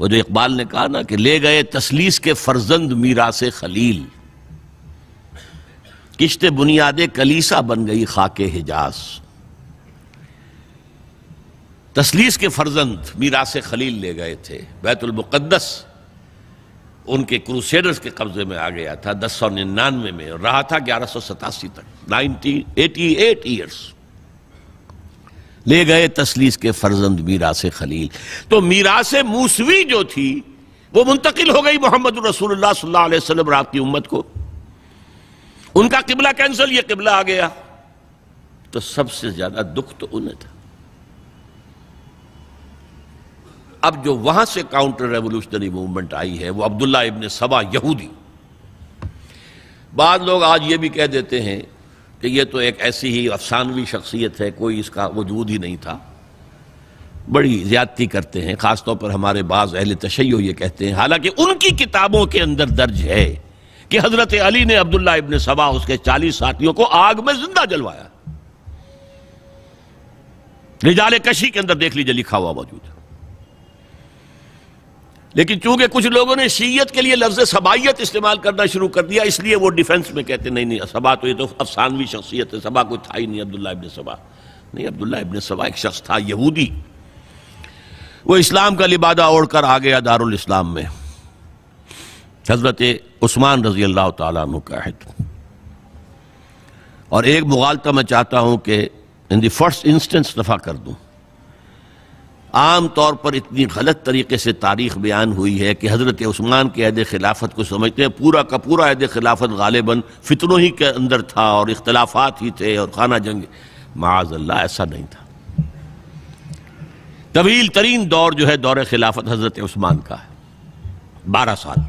वो जो इकबाल ने कहा ना कि ले गए तसलीस के फर्जंद मीरा से खलील किश्त बुनियाद कलीसा बन गई खाके हिजाज तसलीस के फर्जंद मीरा से खलील ले गए थे बैतुलमुक़दस उनके क्रूसेडर्स के कब्जे में आ गया था दस सौ निन्यानवे में रहा था ग्यारह सौ सतासी तक नाइनटीन एटी एट ईयर्स ले गए तसलीस के फर्जंद मीरा से खलील तो मीरा से मूसवी जो थी वो मुंतकिल हो गई मोहम्मद रसूलुल्लाह सल्लल्लाहु अलैहि वसल्लम रात की उम्मत को उनका किबला कैंसिल ये किबला आ गया तो सबसे ज्यादा दुख तो उन्हें था अब जो वहां से काउंटर रेवोल्यूशनरी मूवमेंट आई है वो अब्दुल्ला इबन सबा यहूदी बाद लोग आज ये भी कह देते हैं कि यह तो एक ऐसी ही अफसानवी शख्सियत है कोई इसका वजूद ही नहीं था बड़ी ज्यादती करते हैं ख़ासतौर पर हमारे बाज़ अहल तशै ये कहते हैं हालांकि उनकी किताबों के अंदर दर्ज है कि हज़रत अली ने अब्दुल्ला इबन सबा उसके चालीस साथियों को आग में जिंदा जलवाया रिजाल कशी के अंदर देख लीजिए लिखा हुआ मौजूद है लेकिन चूंकि कुछ लोगों ने शीयत के लिए लफ्ज सबाइत इस्तेमाल करना शुरू कर दिया इसलिए वो डिफेंस में कहते नहीं नहीं सबा तो ये तो अफसानवी शख्सियत है सबा कोई था ही नहीं अब्दुल्ला इबन सबा नहीं अब्दुल्ला इबन सबा एक शख्स था यहूदी वो इस्लाम का लिबादा ओढ़कर आ गया दारुल इस्लाम में हजरत उस्मान रजी अल्लाह तु का है और एक मुगालता मैं चाहता हूं कि इन द फर्स्ट इंस्टेंस दफ़ा कर दूं आम तौर पर इतनी गलत तरीके से तारीख बयान हुई है कि हज़रत उस्मान के अहद खिलाफत को समझते हैं पूरा का पूरा अहद खिलाफत गालिबा फितरों ही के अंदर था और इख्तलाफात ही थे और खाना जंग माजल्ला ऐसा नहीं था तवील तरीन दौर जो है दौर खिलाफत हज़रत उस्मान का है बारह साल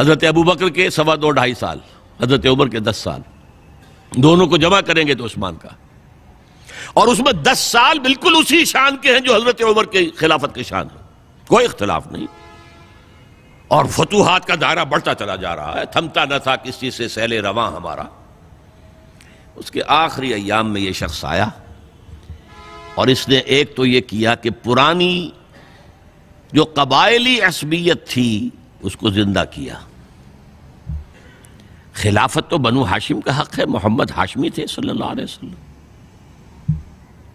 हज़रत अबू बकर के सवा दो ढाई साल हज़रत उमर के दस साल दोनों को जमा करेंगे तो उस्मान का और उसमें दस साल बिल्कुल उसी शान के हैं जो हजरत उमर के खिलाफत के शान है कोई इख्तलाफ नहीं और फतूहत का दायरा बढ़ता चला जा रहा है थमता न था किस चीज़ से सहले रवा हमारा उसके आखिरी अयाम में यह शख्स आया और इसने एक तो यह किया कि पुरानी जो कबायली असबियत थी उसको ज़िंदा किया खिलाफत तो बनु हाशिम का हक है मोहम्मद हाशमी थे सल्लल्लाहु अलैहि वसल्लम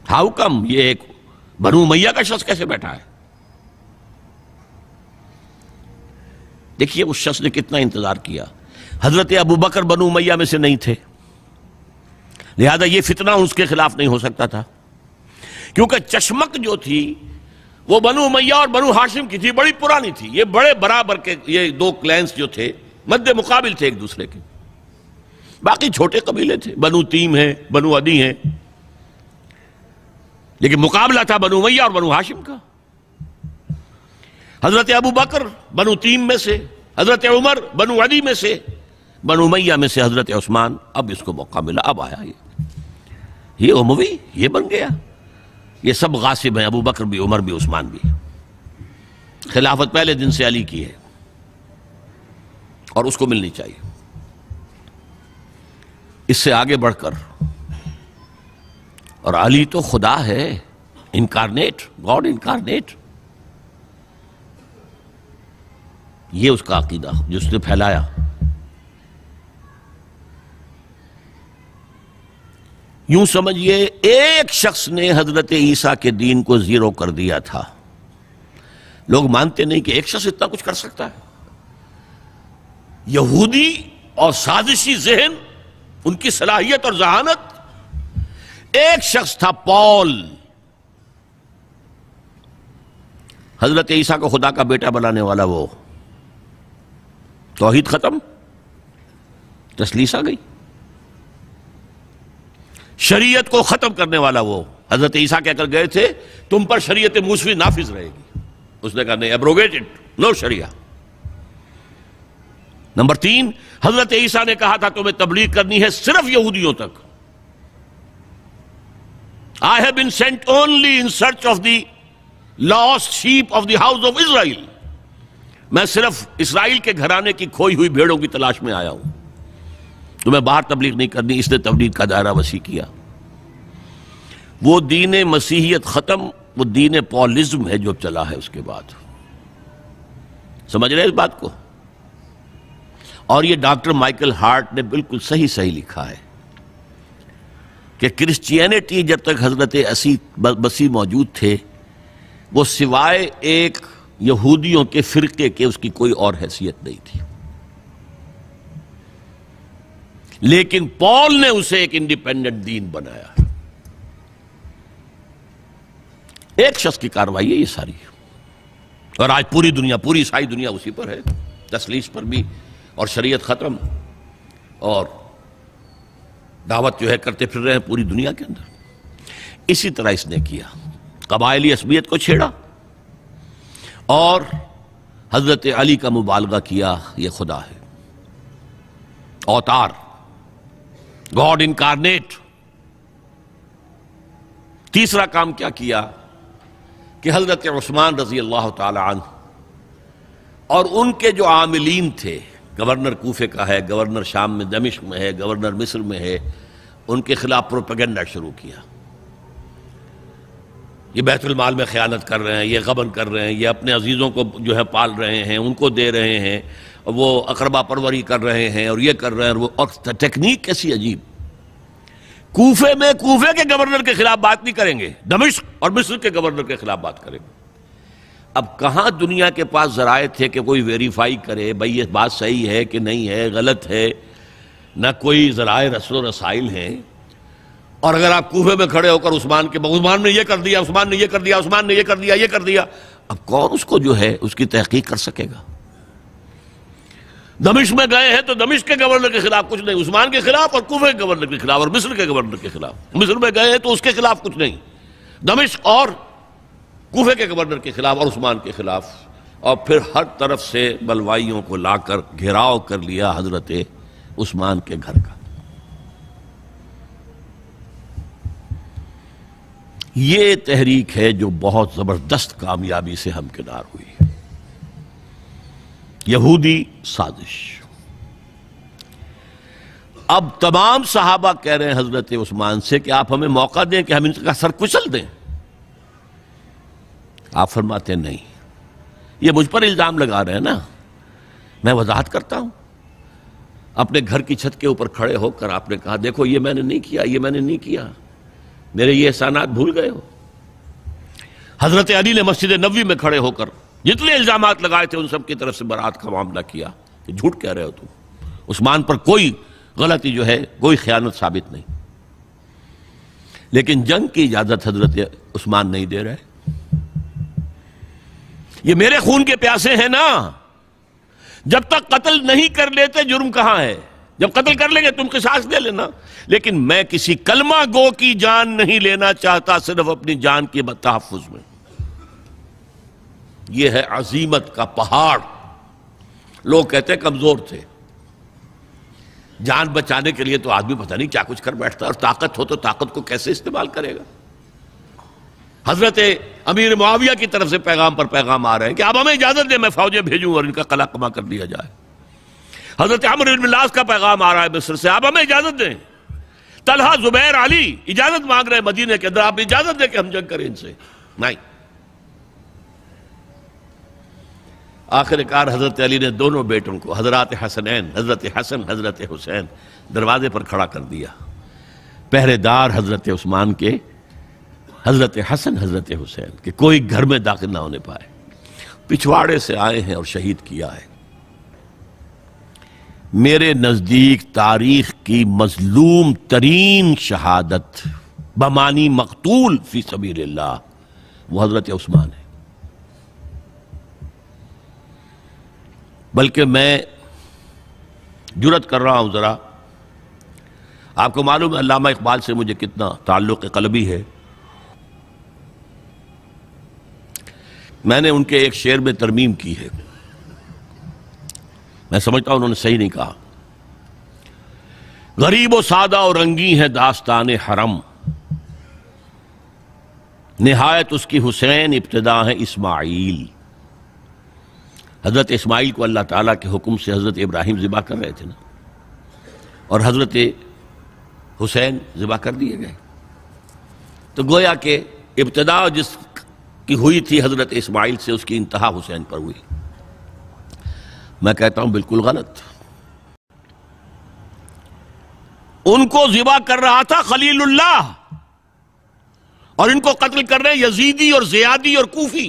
हाउ कम ये एक बनु मैया का शख्स कैसे बैठा है देखिए उस शख्स ने कितना इंतजार किया हजरत अबू बकर बनु मैया में से नहीं थे लिहाजा ये फितना उसके खिलाफ नहीं हो सकता था क्योंकि चश्मक जो थी वो बनु मैया और बनु हाशिम की थी बड़ी पुरानी थी ये बड़े बराबर के ये दो क्लैंस जो थे मध्य मुकाबिल थे एक दूसरे के बाकी छोटे कबीले थे बनु तीम है बनु अदी है लेकिन मुकाबला था बनु मैया और बनु हाशिम का हजरत अबू बकर बनु तीम में से हजरत उमर बनु अली में से बनु मैया में से हजरत उस्मान अब इसको मौका मिला अब आया ये ये उमवी ये बन गया ये सब गासिब हैं अबू बकर भी उमर भी उस्मान भी खिलाफत पहले दिन से अली की है और उसको मिलनी चाहिए इससे आगे बढ़कर और अली तो खुदा है इनकारनेट गॉड इनकारनेट ये उसका अकीदा जिसने फैलाया यूं समझिए एक शख्स ने हजरत ईसा के दीन को जीरो कर दिया था लोग मानते नहीं कि एक शख्स इतना कुछ कर सकता है यहूदी और साजिशी जहन उनकी सलाहियत और जहानत एक शख्स था पॉल हजरत ईसा को खुदा का बेटा बनाने वाला वो तोहहीद खत्म तसलीस आ गई शरीयत को खत्म करने वाला वो हजरत ईसा कहकर गए थे तुम पर शरीयत मूसवी नाफिज रहेगी उसने कहा नहीं एब्रोगेटेड नो शरिया नंबर तीन हजरत ईसा ने कहा था तुम्हें तबलीग करनी है सिर्फ यहूदियों तक I have been sent only in search of the lost sheep of the house of Israel. मैं सिर्फ इसराइल के घराने की खोई हुई भेड़ों की तलाश में आया हूं तो मैं बाहर तबलीग नहीं करनी इसने तबलीग का दायरा वसी किया वो दीन मसीहियत खत्म वो दीन पॉलिज्म है जो चला है उसके बाद समझ रहे इस बात को और ये डॉक्टर माइकल हार्ट ने बिल्कुल सही सही लिखा है कि क्रिश्चियनिटी जब तक हजरत असी बसी मौजूद थे वो सिवाय एक यहूदियों के फिरके के उसकी कोई और हैसियत नहीं थी लेकिन पॉल ने उसे एक इंडिपेंडेंट दीन बनाया एक शख्स की कार्रवाई है ये सारी और आज पूरी दुनिया पूरी ईसाई दुनिया उसी पर है तस्लीस पर भी और शरीयत ख़त्म और दावत जो है करते फिर रहे हैं पूरी दुनिया के अंदर इसी तरह इसने किया कबायली असमियत को छेड़ा और हजरत अली का मुबालगा किया ये खुदा है अवतार गॉड इनकारनेट तीसरा काम क्या किया कि हजरत उस्मान रजी अल्लाह तन और उनके जो आमिलीन थे गवर्नर कोफे का है गवर्नर शाम में दमिश्क में है गवर्नर मिस्र में है उनके खिलाफ प्रोपेगेंडा शुरू किया ये बैतुलमाल में ख़यानत कर रहे हैं ये गबन कर रहे हैं ये अपने अजीज़ों को जो है पाल रहे हैं उनको दे रहे हैं वो अकरबा परवरी कर रहे हैं और ये कर रहे हैं और वो और टेक्निक कैसी अजीब कोफे में कोफे के गवर्नर के खिलाफ बात नहीं करेंगे दमिश्क और मिस्र के गवर्नर के खिलाफ बात करेंगे अब कहाँ दुनिया के पास ज़राए थे कि कोई वेरीफाई करे भाई ये बात सही है कि नहीं है गलत है ना कोई ज़राए रसल रसाइल हैं और अगर आप कूफे में खड़े होकर उस्मान के उस्मान ने यह कर दिया उस्मान ने यह कर दिया उस्मान ने यह कर दिया ये कर दिया अब कौन उसको जो है उसकी तहकीक कर सकेगा दमिश में गए हैं तो दमिश के गवर्नर के खिलाफ कुछ नहीं उस्मान के खिलाफ और कूफे के गवर्नर के खिलाफ और मिस्र के गवर्नर के खिलाफ मिस्र में गए हैं तो उसके खिलाफ कुछ नहीं दमिश और कोफे के गवर्नर के खिलाफ और उस्मान के खिलाफ और फिर हर तरफ से बलवाइयों को लाकर घेराव कर लिया हजरत उस्मान के घर का ये तहरीक है जो बहुत ज़बरदस्त कामयाबी से हमकिनार हुई यहूदी साजिश अब तमाम साहबा कह रहे हैं हजरत उस्मान से कि आप हमें मौका दें कि हम इनका सर कुचल दें आप फरमाते नहीं ये मुझ पर इल्ज़ाम लगा रहे हैं ना मैं वजाहत करता हूं अपने घर की छत के ऊपर खड़े होकर आपने कहा देखो ये मैंने नहीं किया ये मैंने नहीं किया मेरे ये एहसानात भूल गए हो हज़रत अली ने मस्जिद नबी में खड़े होकर जितने इल्ज़ाम लगाए थे उन सब की तरफ से बरात का मामला किया कि झूठ कह रहे हो तुम उस्मान पर कोई गलती जो है कोई ख्यानत साबित नहीं लेकिन जंग की इजाज़त हजरत उस्मान नहीं दे रहे ये मेरे खून के प्यासे हैं ना जब तक कत्ल नहीं कर लेते जुर्म कहां है जब कत्ल कर लेंगे तुम किसास ले लेना लेकिन मैं किसी कलमा गो की जान नहीं लेना चाहता सिर्फ अपनी जान के तहफुज में यह है अजीमत का पहाड़ लोग कहते कमजोर थे जान बचाने के लिए तो आदमी पता नहीं क्या कुछ कर बैठता और ताकत हो तो ताकत को कैसे इस्तेमाल करेगा हजरत अमीर मुआविया की तरफ से पैगाम पर पैगाम आ रहे हैं कि अब हमें इजाजत दें मैं फौजें भेजूं और इनका कला कमा कर दिया जाए हजरत अमर उल्लास का पैगाम आ रहा है मिस्र से आप हमें इजाजत दें तलहा जुबैर अली इजाजत मांग रहे मदीने के अंदर आप इजाजत दें कि हम जंग करें इनसे नहीं आखिरकार हजरत अली ने दोनों बेटों को हजरत हसनैन हजरत हसन हजरत हुसैन दरवाजे पर खड़ा कर दिया पहरेदार हजरत उस्मान के हज़रत हसन हज़रत हुसैन के कोई घर में दाखिल ना होने पाए पिछवाड़े से आए हैं और शहीद किया है मेरे नज़दीक तारीख की मजलूम तरीन शहादत बमानी मकतूल फी सबीर वो हज़रत उस्मान है बल्कि मैं जुरत कर रहा हूं ज़रा आपको मालूम है अलामा इकबाल से मुझे कितना ताल्लुक़ कलबी है मैंने उनके एक शेर में तरमीम की है मैं समझता हूं उन्होंने सही नहीं कहा गरीब और सादा और रंगी है दास्तान हरम नहायत उसकी हुसैन इब्तदा है इस्माइल हज़रत इस्माइल को अल्लाह ताला के हुक्म से हज़रत इब्राहिम ज़िबा कर रहे थे ना और हज़रत हुसैन ज़िबा कर दिए गए तो गोया के इब्तदा जिस कि हुई थी हज़रत इस्माइल से उसकी इंतहा हुसैन पर हुई मैं कहता हूं बिल्कुल गलत उनको जिबा कर रहा था खलीलुल्लाह और इनको कत्ल कर रहे यजीदी और जियादी और कूफी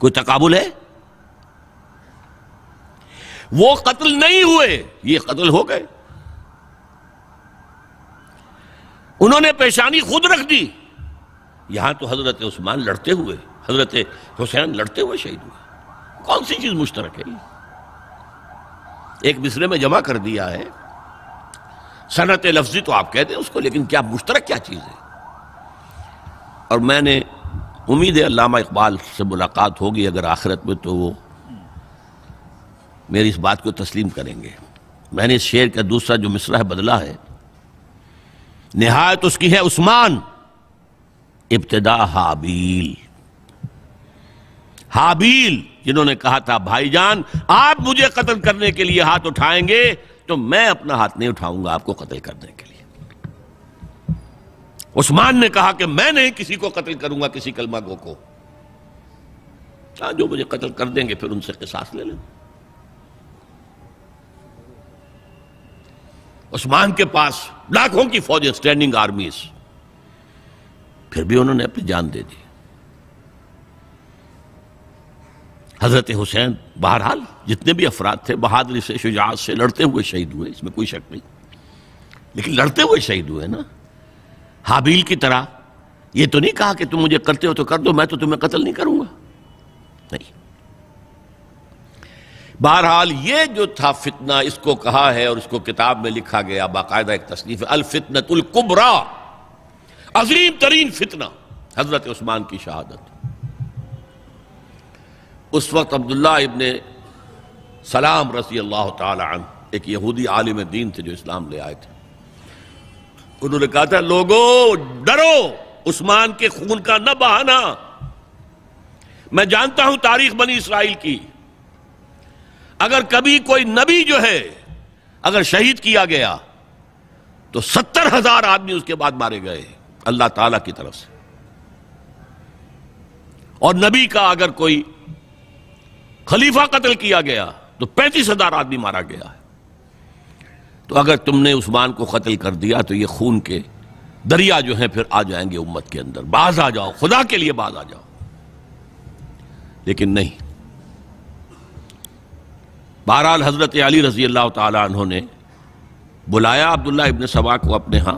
कोई तकाबुल है वो कत्ल नहीं हुए ये कत्ल हो गए उन्होंने पेशानी खुद रख दी यहाँ तो हज़रत उस्मान लड़ते हुए हज़रत हुसैन लड़ते हुए शहीद हुए कौन सी चीज़ मुश्तरक है एक मिसरे में जमा कर दिया है सनत लफ्जी तो आप कहते हैं उसको लेकिन क्या मुश्तरक क्या चीज़ है और मैंने उम्मीद है अलामा इकबाल से मुलाकात होगी अगर आखिरत में तो वो मेरी इस बात को तस्लीम करेंगे मैंने इस शेर का दूसरा जो मिसरा है बदला है नहायत उसकी है उस्मान इब्तदा हाबील हाबील जिन्होंने कहा था भाईजान आप मुझे कत्ल करने के लिए हाथ उठाएंगे तो मैं अपना हाथ नहीं उठाऊंगा आपको कत्ल करने के लिए उस्मान ने कहा कि मैं नहीं किसी को कत्ल करूंगा किसी कलमा गो को हाँ, जो मुझे कत्ल कर देंगे फिर उनसे किसास ले लें उस्मान के पास लाखों की फौजें स्टैंडिंग आर्मीज़ फिर भी उन्होंने अपनी जान दे दी हजरत हुसैन बहरहाल जितने भी अफराद थे बहादुरी से शुजात से लड़ते हुए शहीद हुए इसमें कोई शक नहीं लेकिन लड़ते हुए शहीद हुए ना हाबील की तरह ये तो नहीं कहा कि तुम मुझे करते हो तो कर दो मैं तो तुम्हें कत्ल नहीं करूंगा नहीं बहरहाल ये जो था फितना इसको कहा है और इसको किताब में लिखा गया बाकायदा एक तस्लीफ अलफितनतुल कुबरा अजीम तरीन फितना हजरत उस्मान की शहादत उस वक्त अब्दुल्ला इबन सलाम रसी अल्लाह तन एक यहूदी आलिम दीन थे जो इस्लाम ले आए थे उन्होंने कहा था लोगो डरो उस्मान के खून का न बहाना मैं जानता हूं तारीख बनी इसराइल की अगर कभी कोई नबी जो है अगर शहीद किया गया तो सत्तर हजार आदमी उसके बाद मारे गए अल्लाह ताला की तरफ से और नबी का अगर कोई खलीफा कत्ल किया गया तो पैंतीस हजार आदमी मारा गया है तो अगर तुमने उस्मान को कत्ल कर दिया तो ये खून के दरिया जो है फिर आ जाएंगे उम्मत के अंदर बाज आ जाओ खुदा के लिए बाज आ जाओ लेकिन नहीं बहरहाल हजरत अली रजी अल्लाह तुमने बुलाया अब्दुल्ला इबन सबा को अपने यहां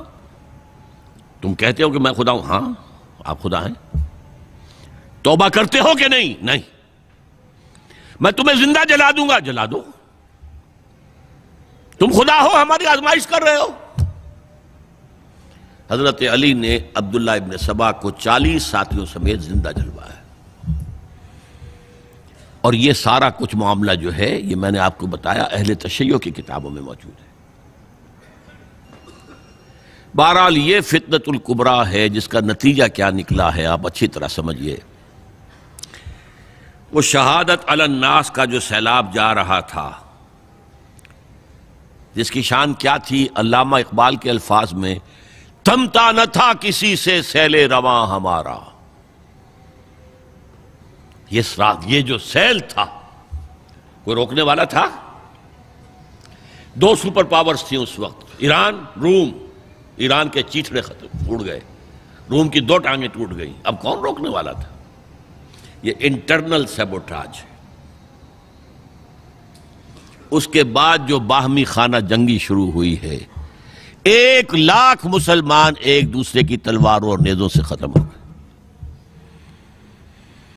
तुम कहते हो कि मैं खुदा हूं हां आप खुदा हैं तोबा करते हो कि नहीं नहीं मैं तुम्हें जिंदा जला दूंगा जला दो तुम खुदा हो हमारी आजमाइश कर रहे हो हजरत अली ने अब्दुल्ला इबन सबा को चालीस साथियों समेत जिंदा जलवाया और ये सारा कुछ मामला जो है ये मैंने आपको बताया अहले तशैयों की किताबों में मौजूद है बहरहाल ये कुबरा है जिसका नतीजा क्या निकला है आप अच्छी तरह समझिए वो शहादत अलन्नास का जो सैलाब जा रहा था जिसकी शान क्या थी अल्लामा इकबाल के अल्फाज में थमता न था किसी से सैले रवा हमारा ये रात ये जो सैल था कोई रोकने वाला था दो सुपर पावर्स थी उस वक्त ईरान रूम ईरान के खत्म उड़ गए रूम की दो टांगें टूट गई अब कौन रोकने वाला था ये इंटरनल सेबोटाज है उसके बाद जो बाहमी खाना जंगी शुरू हुई है एक लाख मुसलमान एक दूसरे की तलवारों और नेजों से खत्म हो गए